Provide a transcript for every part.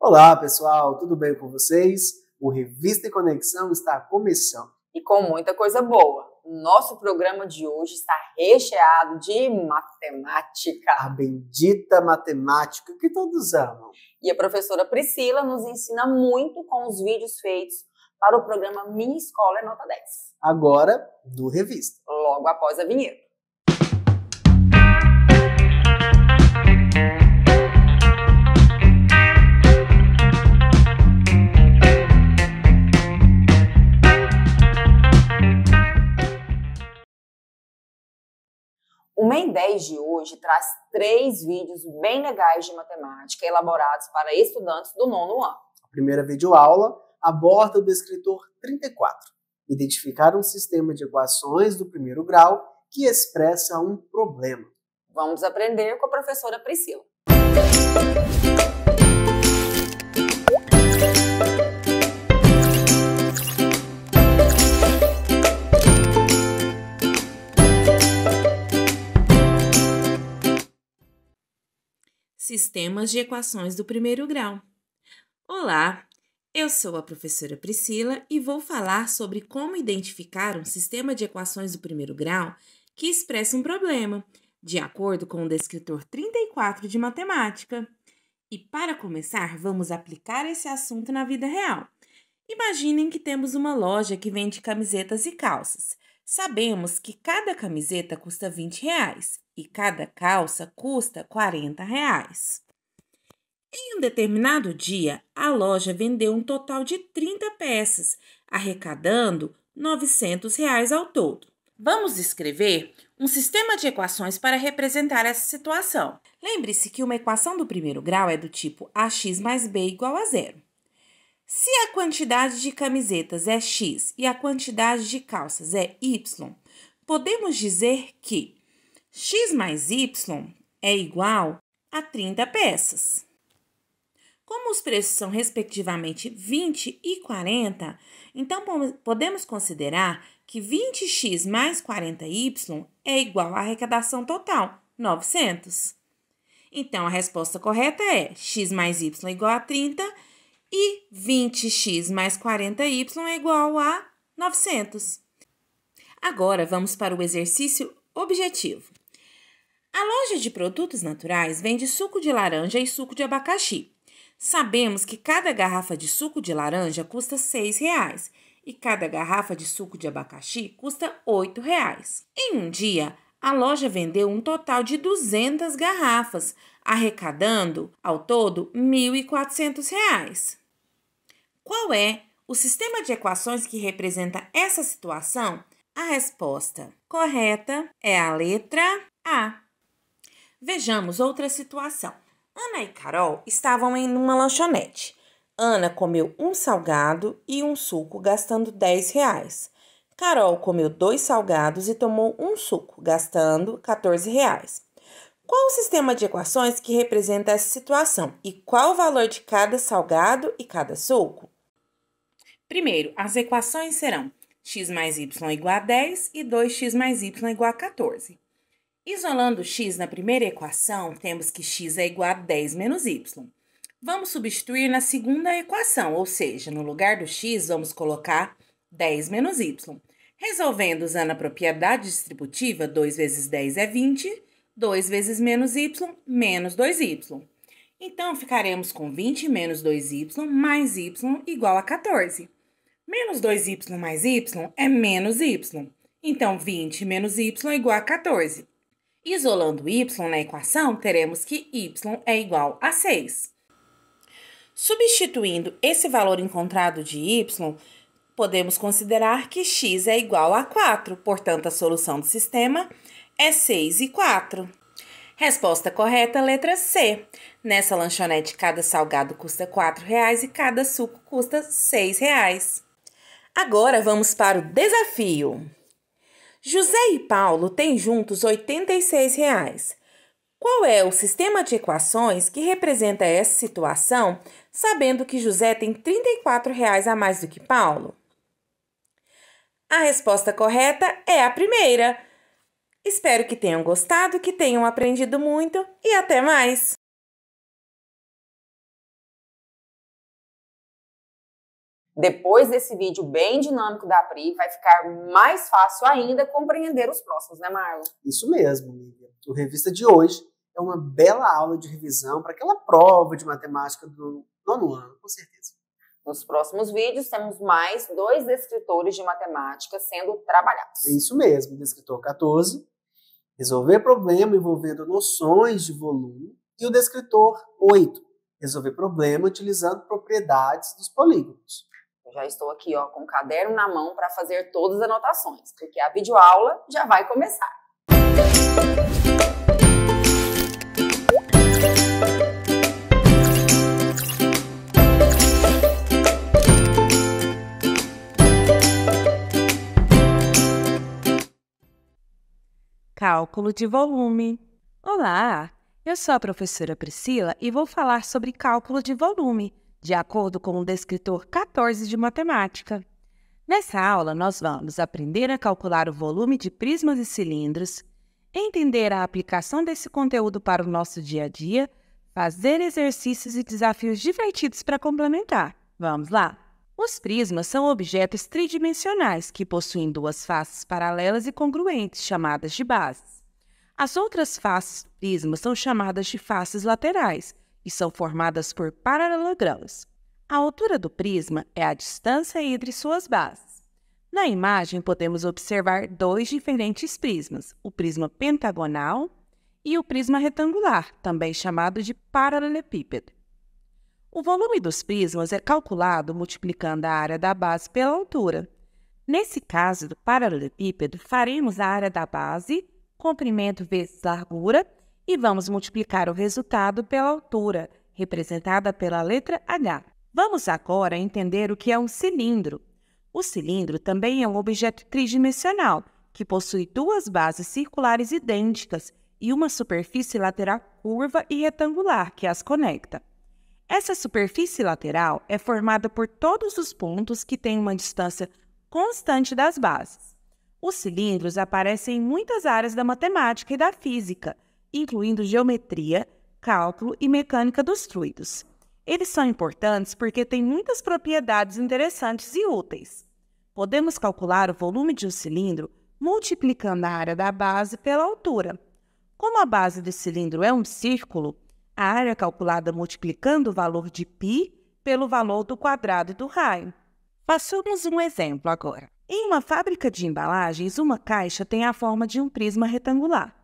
Olá, pessoal, tudo bem com vocês? O Revista e Conexão está começando. E com muita coisa boa nosso programa de hoje está recheado de matemática. A bendita matemática que todos amam. E a professora Priscila nos ensina muito com os vídeos feitos para o programa Minha Escola é Nota 10. Agora, do Revista. Logo após a vinheta. O MEI 10 de hoje traz três vídeos bem legais de matemática elaborados para estudantes do nono ano. A primeira videoaula aborda o descritor 34, identificar um sistema de equações do primeiro grau que expressa um problema. Vamos aprender com a professora Priscila. Sistemas de Equações do Primeiro Grau. Olá, eu sou a professora Priscila e vou falar sobre como identificar um sistema de equações do primeiro grau que expressa um problema, de acordo com o descritor 34 de matemática. E para começar, vamos aplicar esse assunto na vida real. Imaginem que temos uma loja que vende camisetas e calças Sabemos que cada camiseta custa 20 reais e cada calça custa 40 reais. Em um determinado dia, a loja vendeu um total de 30 peças, arrecadando 900 reais ao todo. Vamos escrever um sistema de equações para representar essa situação. Lembre-se que uma equação do primeiro grau é do tipo ax mais b igual a zero. Se a quantidade de camisetas é X e a quantidade de calças é Y, podemos dizer que X mais Y é igual a 30 peças. Como os preços são respectivamente 20 e 40, então podemos considerar que 20x mais 40y é igual à arrecadação total, 900. Então, a resposta correta é x mais y igual a 30 e 20x mais 40y é igual a 900. Agora vamos para o exercício objetivo. A loja de produtos naturais vende suco de laranja e suco de abacaxi. Sabemos que cada garrafa de suco de laranja custa R$ 6,00 e cada garrafa de suco de abacaxi custa R$ 8,00. Em um dia, a loja vendeu um total de 200 garrafas, arrecadando, ao todo, R$ 1.400. Qual é o sistema de equações que representa essa situação? A resposta correta é a letra A. Vejamos outra situação. Ana e Carol estavam em uma lanchonete. Ana comeu um salgado e um suco, gastando 10 reais. Carol comeu dois salgados e tomou um suco, gastando 14 reais. Qual o sistema de equações que representa essa situação e qual o valor de cada salgado e cada suco? Primeiro, as equações serão x mais y igual a 10 e 2x mais y igual a 14. Isolando x na primeira equação, temos que x é igual a 10 menos y. Vamos substituir na segunda equação, ou seja, no lugar do x, vamos colocar 10 menos y. Resolvendo usando a propriedade distributiva, 2 vezes 10 é 20, 2 vezes menos y, menos 2y. Então, ficaremos com 20 menos 2y mais y igual a 14. Menos 2y mais y é menos y. Então, 20 menos y é igual a 14. Isolando y na equação, teremos que y é igual a 6. Substituindo esse valor encontrado de y, podemos considerar que x é igual a 4, portanto, a solução do sistema é 6 e 4. Resposta correta, letra C. Nessa lanchonete, cada salgado custa R$ 4,00 e cada suco custa R$ 6,00. Agora vamos para o desafio. José e Paulo têm juntos R$ 86. Reais. Qual é o sistema de equações que representa essa situação, sabendo que José tem R$ 34 reais a mais do que Paulo? A resposta correta é a primeira. Espero que tenham gostado, que tenham aprendido muito e até mais! Depois desse vídeo bem dinâmico da Pri, vai ficar mais fácil ainda compreender os próximos, né, Marlon? Isso mesmo, Lívia. O Revista de hoje é uma bela aula de revisão para aquela prova de matemática do nono ano, com certeza. Nos próximos vídeos, temos mais dois descritores de matemática sendo trabalhados. É isso mesmo, descritor 14, resolver problema envolvendo noções de volume, e o descritor 8, resolver problema utilizando propriedades dos polígonos já estou aqui ó, com o caderno na mão para fazer todas as anotações, porque a videoaula já vai começar. Cálculo de volume. Olá, eu sou a professora Priscila e vou falar sobre cálculo de volume de acordo com o descritor 14 de matemática. Nessa aula, nós vamos aprender a calcular o volume de prismas e cilindros, entender a aplicação desse conteúdo para o nosso dia a dia, fazer exercícios e desafios divertidos para complementar. Vamos lá! Os prismas são objetos tridimensionais que possuem duas faces paralelas e congruentes, chamadas de bases. As outras faces prismas são chamadas de faces laterais, e são formadas por paralelogramas. A altura do prisma é a distância entre suas bases. Na imagem, podemos observar dois diferentes prismas, o prisma pentagonal e o prisma retangular, também chamado de paralelepípedo. O volume dos prismas é calculado multiplicando a área da base pela altura. Nesse caso do paralelepípedo, faremos a área da base, comprimento vezes largura, e vamos multiplicar o resultado pela altura, representada pela letra H. Vamos agora entender o que é um cilindro. O cilindro também é um objeto tridimensional, que possui duas bases circulares idênticas e uma superfície lateral curva e retangular que as conecta. Essa superfície lateral é formada por todos os pontos que têm uma distância constante das bases. Os cilindros aparecem em muitas áreas da matemática e da física, incluindo geometria, cálculo e mecânica dos fluidos. Eles são importantes porque têm muitas propriedades interessantes e úteis. Podemos calcular o volume de um cilindro multiplicando a área da base pela altura. Como a base do cilindro é um círculo, a área é calculada multiplicando o valor de π pelo valor do quadrado do raio. Façamos um exemplo agora. Em uma fábrica de embalagens, uma caixa tem a forma de um prisma retangular.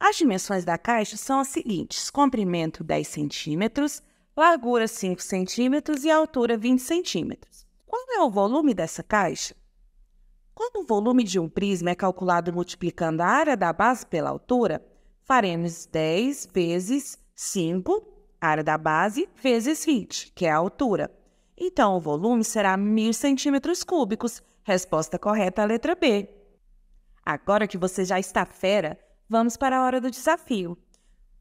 As dimensões da caixa são as seguintes: comprimento 10 centímetros, largura 5 centímetros e altura 20 centímetros. Qual é o volume dessa caixa? Quando o volume de um prisma é calculado multiplicando a área da base pela altura, faremos 10 vezes 5, área da base, vezes 20, que é a altura. Então, o volume será 1.000 centímetros cúbicos. Resposta correta, a letra B. Agora que você já está fera, Vamos para a hora do desafio.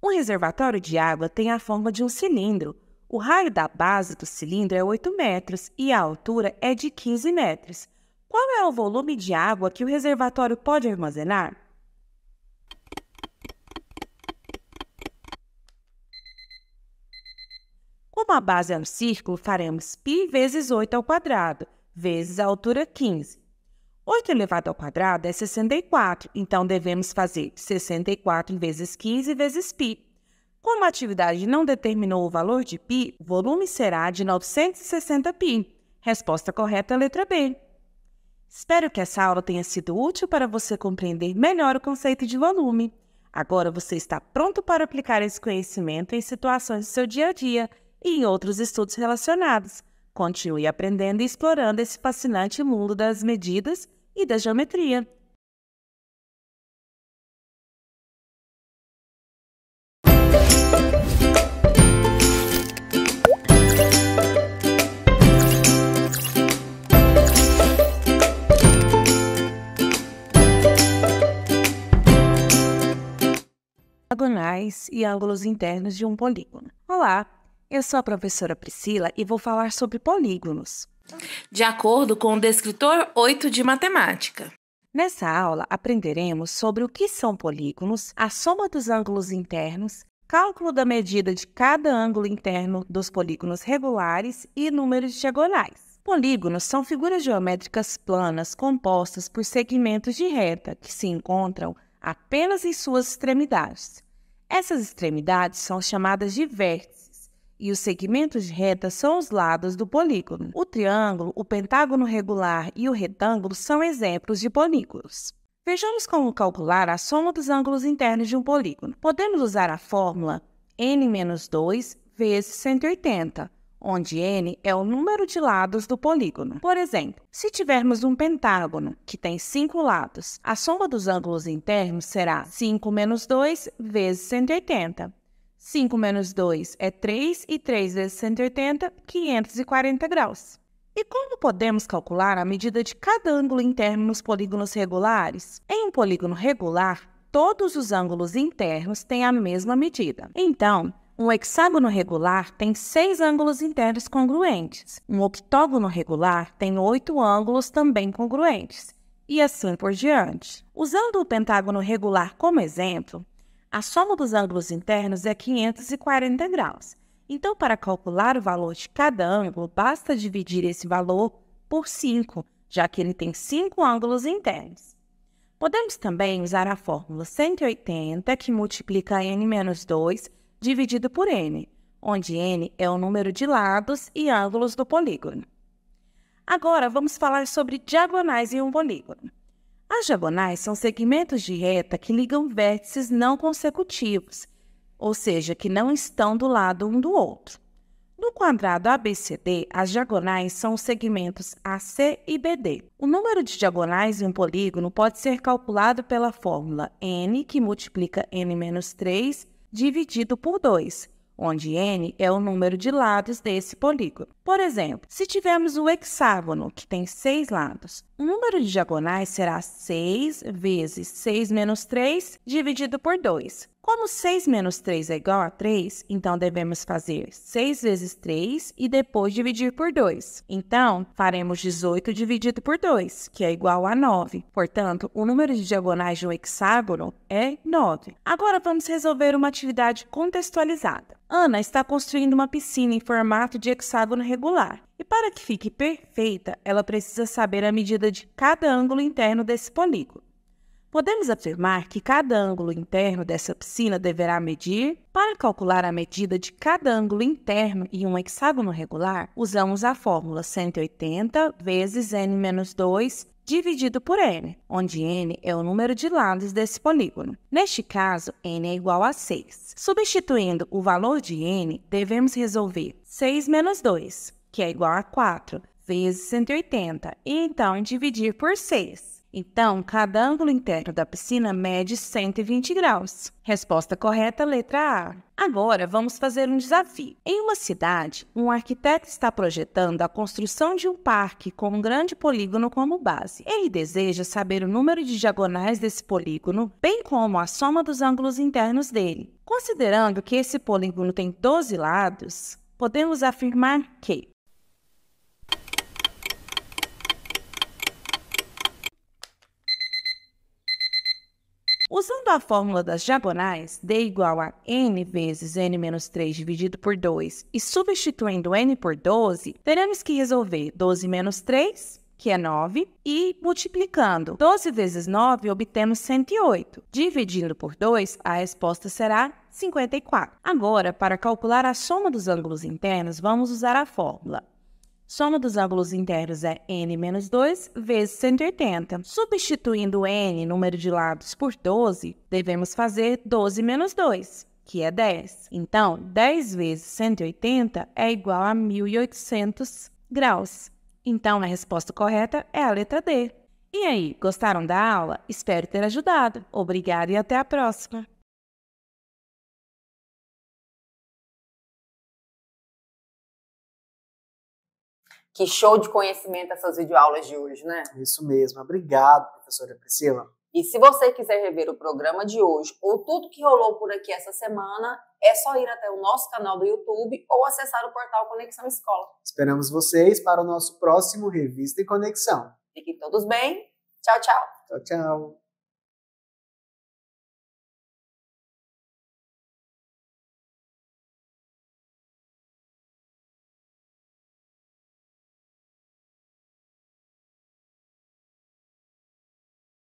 Um reservatório de água tem a forma de um cilindro. O raio da base do cilindro é 8 metros e a altura é de 15 metros. Qual é o volume de água que o reservatório pode armazenar? Como a base é um círculo, faremos π vezes 8 ao quadrado, vezes a altura 15. 8 elevado ao quadrado é 64, então devemos fazer 64 vezes 15 vezes π. Como a atividade não determinou o valor de π, o volume será de 960π. Resposta correta é a letra B. Espero que essa aula tenha sido útil para você compreender melhor o conceito de volume. Agora você está pronto para aplicar esse conhecimento em situações do seu dia a dia e em outros estudos relacionados. Continue aprendendo e explorando esse fascinante mundo das medidas e da geometria. Diagonais e ângulos internos de um polígono. Olá, eu sou a professora Priscila e vou falar sobre polígonos de acordo com o descritor 8 de matemática. Nessa aula, aprenderemos sobre o que são polígonos, a soma dos ângulos internos, cálculo da medida de cada ângulo interno dos polígonos regulares e números diagonais. Polígonos são figuras geométricas planas compostas por segmentos de reta que se encontram apenas em suas extremidades. Essas extremidades são chamadas de vértices e os segmentos de reta são os lados do polígono. O triângulo, o pentágono regular e o retângulo são exemplos de polígonos. Vejamos como calcular a soma dos ângulos internos de um polígono. Podemos usar a fórmula n-2 vezes 180, onde n é o número de lados do polígono. Por exemplo, se tivermos um pentágono que tem 5 lados, a soma dos ângulos internos será 5 menos 2 vezes 180, 5 menos 2 é 3 e 3 vezes 180, 540 graus. E como podemos calcular a medida de cada ângulo interno nos polígonos regulares? Em um polígono regular, todos os ângulos internos têm a mesma medida. Então, um hexágono regular tem seis ângulos internos congruentes. Um octógono regular tem oito ângulos também congruentes. E assim por diante. Usando o pentágono regular como exemplo, a soma dos ângulos internos é 540 graus. Então, para calcular o valor de cada ângulo, basta dividir esse valor por 5, já que ele tem 5 ângulos internos. Podemos também usar a fórmula 180, que multiplica n menos 2 dividido por n, onde n é o número de lados e ângulos do polígono. Agora, vamos falar sobre diagonais em um polígono. As diagonais são segmentos de reta que ligam vértices não consecutivos, ou seja, que não estão do lado um do outro. No quadrado ABCD, as diagonais são os segmentos AC e BD. O número de diagonais em um polígono pode ser calculado pela fórmula n, que multiplica n-3, dividido por 2, onde n é o número de lados desse polígono. Por exemplo, se tivermos o hexágono, que tem seis lados, o número de diagonais será 6 vezes 6 menos 3 dividido por 2. Como 6 menos 3 é igual a 3, então devemos fazer 6 vezes 3 e depois dividir por 2. Então, faremos 18 dividido por 2, que é igual a 9. Portanto, o número de diagonais de um hexágono é 9. Agora vamos resolver uma atividade contextualizada. Ana está construindo uma piscina em formato de hexágono regular. E para que fique perfeita, ela precisa saber a medida de cada ângulo interno desse polígono. Podemos afirmar que cada ângulo interno dessa piscina deverá medir. Para calcular a medida de cada ângulo interno em um hexágono regular, usamos a fórmula 180 vezes n menos 2 dividido por n, onde n é o número de lados desse polígono. Neste caso, n é igual a 6. Substituindo o valor de n, devemos resolver 6 menos 2, que é igual a 4, vezes 180, e então dividir por 6. Então, cada ângulo interno da piscina mede 120 graus. Resposta correta, letra A. Agora, vamos fazer um desafio. Em uma cidade, um arquiteto está projetando a construção de um parque com um grande polígono como base. Ele deseja saber o número de diagonais desse polígono, bem como a soma dos ângulos internos dele. Considerando que esse polígono tem 12 lados, podemos afirmar que Usando a fórmula das diagonais, d igual a n vezes n menos 3 dividido por 2 e substituindo n por 12, teremos que resolver 12 menos 3, que é 9, e multiplicando 12 vezes 9, obtemos 108. Dividindo por 2, a resposta será 54. Agora, para calcular a soma dos ângulos internos, vamos usar a fórmula Soma dos ângulos internos é n menos 2 vezes 180. Substituindo n, número de lados, por 12, devemos fazer 12 menos 2, que é 10. Então, 10 vezes 180 é igual a 1.800 graus. Então, a resposta correta é a letra D. E aí, gostaram da aula? Espero ter ajudado. Obrigada e até a próxima! Que show de conhecimento essas videoaulas de hoje, né? Isso mesmo. Obrigado, professora Priscila. E se você quiser rever o programa de hoje ou tudo que rolou por aqui essa semana, é só ir até o nosso canal do YouTube ou acessar o portal Conexão Escola. Esperamos vocês para o nosso próximo Revista e Conexão. Fiquem todos bem. Tchau, tchau. Tchau, tchau.